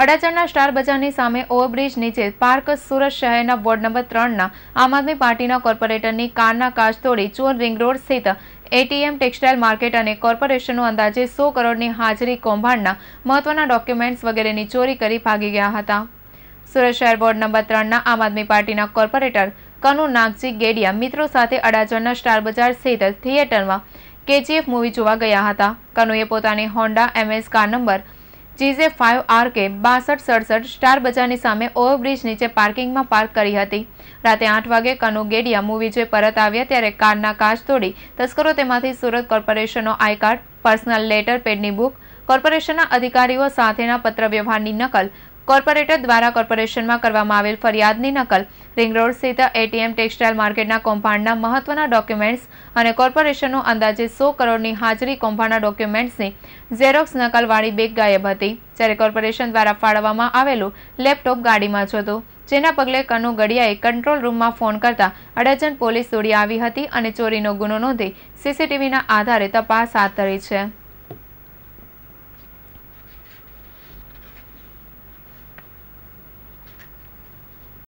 અડાજણના star બજારની સામે overbridge નીચે પાર્ક સુરત શહેરના વોર્ડ નંબર ત્રણના આમ આદમી પાર્ટીના કોર્પોરેટરની કારના કાચ તોડી ચોર રિંગ રોડ સ્થિત એટીએમ ટેક્સટાઇલ માર્કેટ અને કોર્પોરેશનનું અંદાજે સો કરોડની હાજરી કૌભાંડના મહત્વના ડોક્યુમેન્ટ્સ વગેરેની ચોરી કરી ભાગી ગયા હતા સુરત શહેર વોર્ડ નંબર ત્રણના આમ આદમી પાર્ટીના કોર્પોરેટર કનુ નાગજી ગેડિયા મિત્રો સાથે અડાજણના સ્ટાર બજાર સ્થિત થિયેટરમાં કેજીએફ મૂવી જોવા ગયા હતા કનુએ પોતાની Honda Amaze car number GJ 5 R K 6267 star Bazaar ની સામે ઓર બ્રિજ નીચે parking માં પાર્ક કરી હતી રાતે 8 વાગે કનોગેડિયા મૂવી જે પરત આવ્યા ત્યારે કારના કાચ તોડી તસ્કરો તેમાંથી સુરત કોર્પોરેશનનો આઈ કાર્ડ પર્સનલ લેટર પેડની બુક કોર્પોરેશનના અધિકારીઓ સાથેના પત્ર વ્યવહારની નકલ કોર્પોરેટર દ્વારા કોર્પોરેશનમાં કરવામાં આવેલ ફરિયાદની નકલ રિંગ રોડ સ્થિત એટીએમ ટેક્સટાઇલ માર્કેટના કૌભાંડના મહત્વના ડોક્યુમેન્ટ્સ અને કોર્પોરેશનનું અંદાજે સો કરોડની હાજરી કૌભાંડના ડોક્યુમેન્ટ્સની ઝેરોક્સ નકલવાળી બેગ ગાયબ હતી જ્યારે કોર્પોરેશન દ્વારા ફાળવવામાં આવેલું લેપટોપ ગાડીમાં જ હતું જેના પગલે કનુ ગડિયાએ કંટ્રોલ રૂમમાં ફોન કરતા અડજન પોલીસ દોડી આવી હતી અને ચોરીનો ગુનો નોંધી સીસીટીવીના આધારે તપાસ હાથ ધરી છે